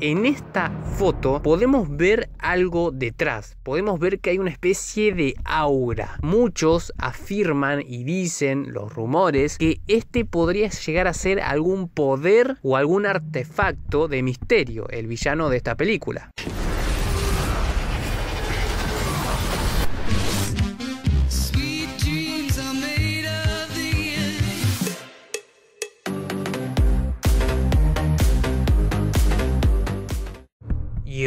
En esta foto podemos ver algo detrás, podemos ver que hay una especie de aura. Muchos afirman y dicen los rumores que este podría llegar a ser algún poder o algún artefacto de misterio, el villano de esta película.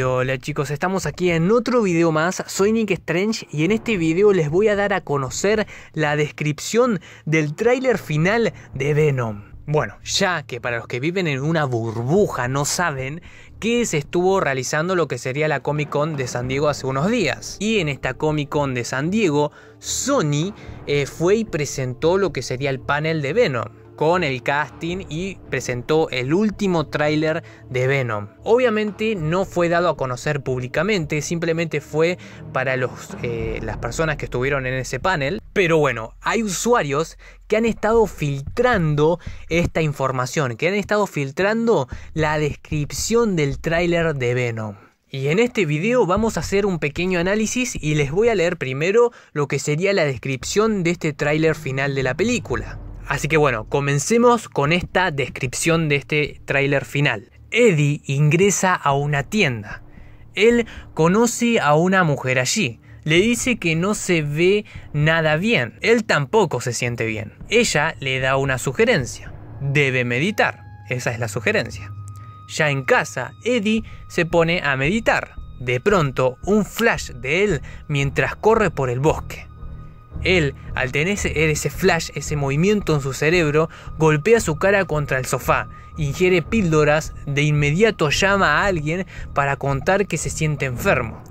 hola chicos, estamos aquí en otro video más, soy Nick Strange y en este video les voy a dar a conocer la descripción del tráiler final de Venom. Bueno, ya que para los que viven en una burbuja no saben que se estuvo realizando lo que sería la Comic Con de San Diego hace unos días. Y en esta Comic Con de San Diego, Sony eh, fue y presentó lo que sería el panel de Venom con el casting y presentó el último tráiler de Venom. Obviamente no fue dado a conocer públicamente, simplemente fue para los, eh, las personas que estuvieron en ese panel. Pero bueno, hay usuarios que han estado filtrando esta información, que han estado filtrando la descripción del tráiler de Venom. Y en este video vamos a hacer un pequeño análisis y les voy a leer primero lo que sería la descripción de este tráiler final de la película. Así que bueno, comencemos con esta descripción de este tráiler final. Eddie ingresa a una tienda. Él conoce a una mujer allí. Le dice que no se ve nada bien. Él tampoco se siente bien. Ella le da una sugerencia. Debe meditar. Esa es la sugerencia. Ya en casa, Eddie se pone a meditar. De pronto, un flash de él mientras corre por el bosque. Él, al tener ese, flash, ese movimiento en su cerebro, golpea su cara contra el sofá, ingiere píldoras, de inmediato llama a alguien para contar que se siente enfermo.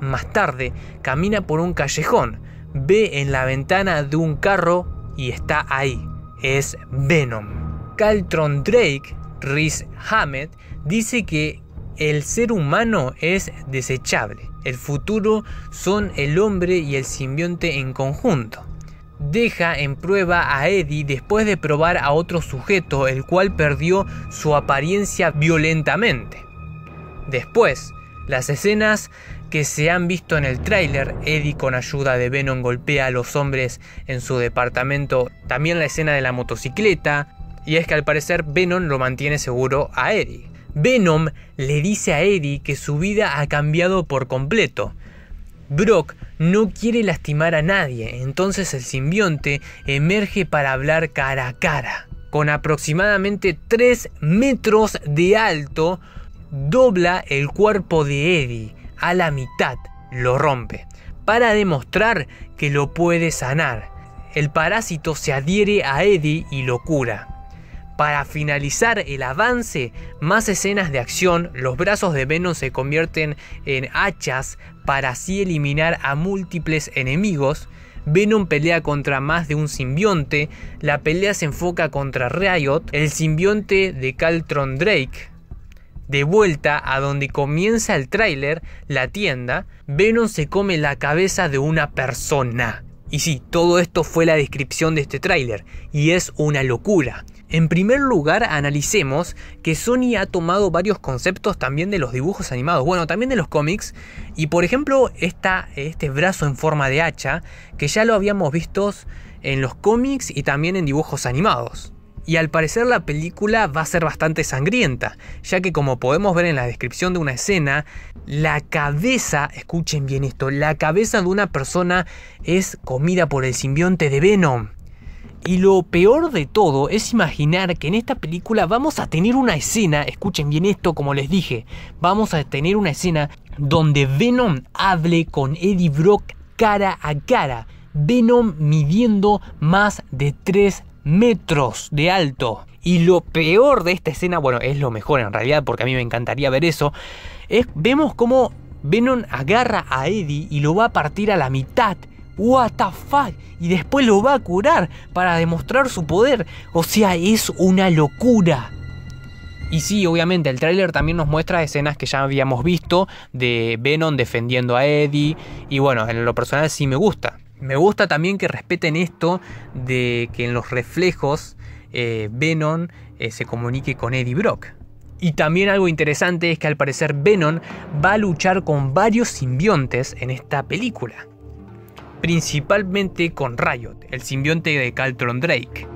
Más tarde, camina por un callejón, ve en la ventana de un carro y está ahí. Es Venom. Caltron Drake, Rhys Hammett, dice que el ser humano es desechable el futuro son el hombre y el simbionte en conjunto. Deja en prueba a Eddie después de probar a otro sujeto el cual perdió su apariencia violentamente. Después, las escenas que se han visto en el tráiler, Eddie con ayuda de Venom golpea a los hombres en su departamento, también la escena de la motocicleta, y es que al parecer Venom lo mantiene seguro a Eddie. Venom le dice a Eddie que su vida ha cambiado por completo. Brock no quiere lastimar a nadie, entonces el simbionte emerge para hablar cara a cara. Con aproximadamente 3 metros de alto, dobla el cuerpo de Eddie a la mitad, lo rompe, para demostrar que lo puede sanar. El parásito se adhiere a Eddie y lo cura. Para finalizar el avance, más escenas de acción, los brazos de Venom se convierten en hachas para así eliminar a múltiples enemigos. Venom pelea contra más de un simbionte, la pelea se enfoca contra Riot, el simbionte de Caltron Drake. De vuelta a donde comienza el tráiler, la tienda, Venom se come la cabeza de una persona. Y sí, todo esto fue la descripción de este tráiler, y es una locura. En primer lugar, analicemos que Sony ha tomado varios conceptos también de los dibujos animados, bueno, también de los cómics, y por ejemplo, esta, este brazo en forma de hacha, que ya lo habíamos visto en los cómics y también en dibujos animados. Y al parecer la película va a ser bastante sangrienta, ya que como podemos ver en la descripción de una escena, la cabeza, escuchen bien esto, la cabeza de una persona es comida por el simbionte de Venom. Y lo peor de todo es imaginar que en esta película vamos a tener una escena, escuchen bien esto como les dije, vamos a tener una escena donde Venom hable con Eddie Brock cara a cara. Venom midiendo más de 3 metros de alto. Y lo peor de esta escena, bueno, es lo mejor en realidad, porque a mí me encantaría ver eso, es vemos cómo Venom agarra a Eddie y lo va a partir a la mitad What fuck? Y después lo va a curar para demostrar su poder. O sea, es una locura. Y sí, obviamente, el tráiler también nos muestra escenas que ya habíamos visto de Venom defendiendo a Eddie. Y bueno, en lo personal sí me gusta. Me gusta también que respeten esto de que en los reflejos eh, Venom eh, se comunique con Eddie Brock. Y también algo interesante es que al parecer Venom va a luchar con varios simbiontes en esta película principalmente con Riot, el simbionte de Caltron Drake.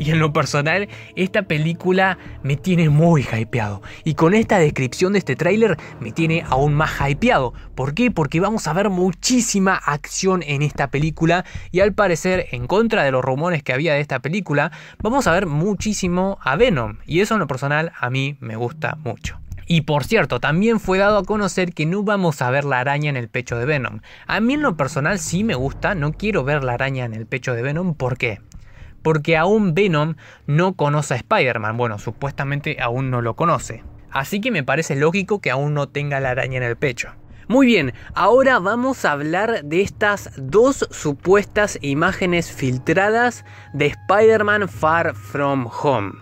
Y en lo personal, esta película me tiene muy hypeado. Y con esta descripción de este tráiler me tiene aún más hypeado. ¿Por qué? Porque vamos a ver muchísima acción en esta película. Y al parecer, en contra de los rumores que había de esta película, vamos a ver muchísimo a Venom. Y eso en lo personal a mí me gusta mucho. Y por cierto, también fue dado a conocer que no vamos a ver la araña en el pecho de Venom. A mí en lo personal sí me gusta, no quiero ver la araña en el pecho de Venom, ¿por qué? Porque aún Venom no conoce a Spider-Man, bueno, supuestamente aún no lo conoce. Así que me parece lógico que aún no tenga la araña en el pecho. Muy bien, ahora vamos a hablar de estas dos supuestas imágenes filtradas de Spider-Man Far From Home.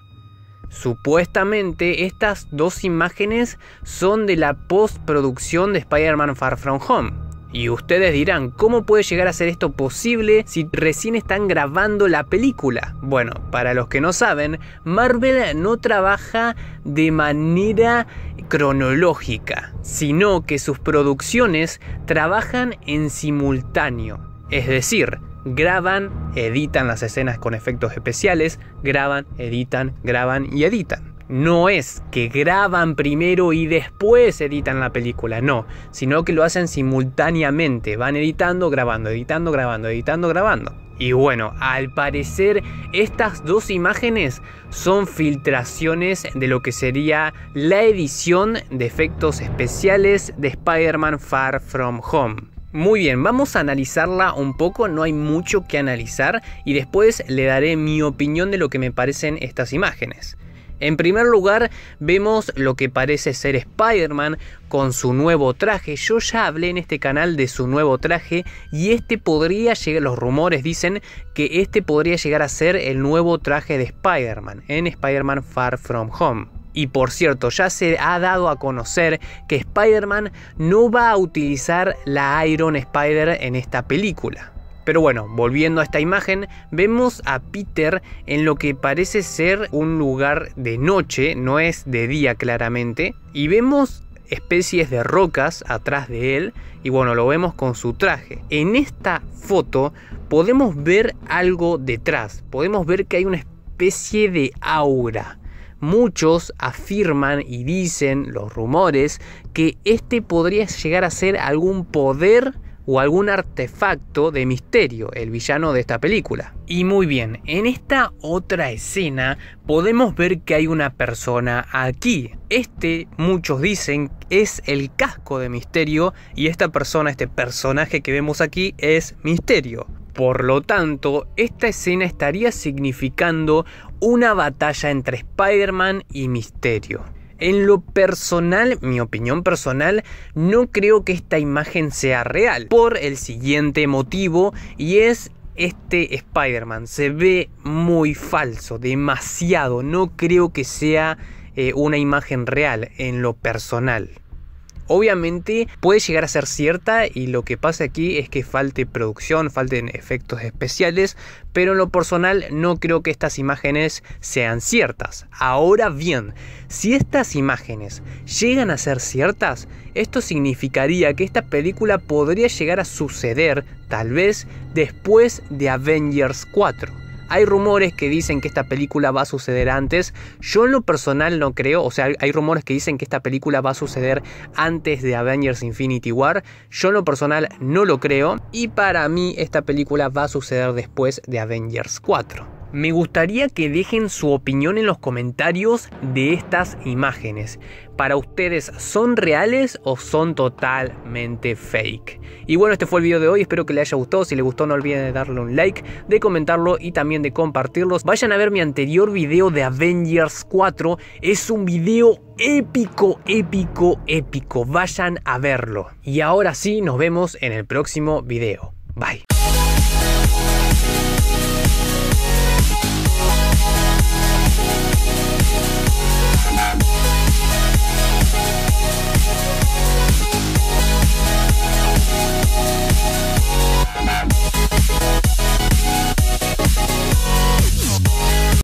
Supuestamente estas dos imágenes son de la postproducción de Spider-Man Far From Home. Y ustedes dirán, ¿cómo puede llegar a ser esto posible si recién están grabando la película? Bueno, para los que no saben, Marvel no trabaja de manera cronológica, sino que sus producciones trabajan en simultáneo. Es decir, graban, editan las escenas con efectos especiales, graban, editan, graban y editan. No es que graban primero y después editan la película, no, sino que lo hacen simultáneamente, van editando, grabando, editando, grabando, editando, grabando. Y bueno, al parecer estas dos imágenes son filtraciones de lo que sería la edición de efectos especiales de Spider-Man Far From Home. Muy bien, vamos a analizarla un poco, no hay mucho que analizar y después le daré mi opinión de lo que me parecen estas imágenes. En primer lugar, vemos lo que parece ser Spider-Man con su nuevo traje. Yo ya hablé en este canal de su nuevo traje y este podría llegar, los rumores dicen que este podría llegar a ser el nuevo traje de Spider-Man en Spider-Man Far From Home. Y por cierto, ya se ha dado a conocer que Spider-Man no va a utilizar la Iron Spider en esta película. Pero bueno, volviendo a esta imagen, vemos a Peter en lo que parece ser un lugar de noche, no es de día claramente, y vemos especies de rocas atrás de él y bueno, lo vemos con su traje. En esta foto podemos ver algo detrás, podemos ver que hay una especie de aura. Muchos afirman y dicen los rumores que este podría llegar a ser algún poder o algún artefacto de misterio, el villano de esta película. Y muy bien, en esta otra escena podemos ver que hay una persona aquí. Este, muchos dicen, es el casco de misterio y esta persona, este personaje que vemos aquí es misterio. Por lo tanto, esta escena estaría significando una batalla entre Spider-Man y Misterio. En lo personal, mi opinión personal, no creo que esta imagen sea real por el siguiente motivo y es este Spider-Man. Se ve muy falso, demasiado. No creo que sea eh, una imagen real en lo personal. Obviamente puede llegar a ser cierta y lo que pasa aquí es que falte producción, falten efectos especiales, pero en lo personal no creo que estas imágenes sean ciertas. Ahora bien, si estas imágenes llegan a ser ciertas, esto significaría que esta película podría llegar a suceder tal vez después de Avengers 4. Hay rumores que dicen que esta película va a suceder antes. Yo en lo personal no creo, o sea, hay rumores que dicen que esta película va a suceder antes de Avengers Infinity War. Yo en lo personal no lo creo y para mí esta película va a suceder después de Avengers 4. Me gustaría que dejen su opinión en los comentarios de estas imágenes. Para ustedes, ¿son reales o son totalmente fake? Y bueno, este fue el video de hoy, espero que les haya gustado. Si les gustó no olviden de darle un like, de comentarlo y también de compartirlos. Vayan a ver mi anterior video de Avengers 4, es un video épico, épico, épico. Vayan a verlo. Y ahora sí, nos vemos en el próximo video. Bye.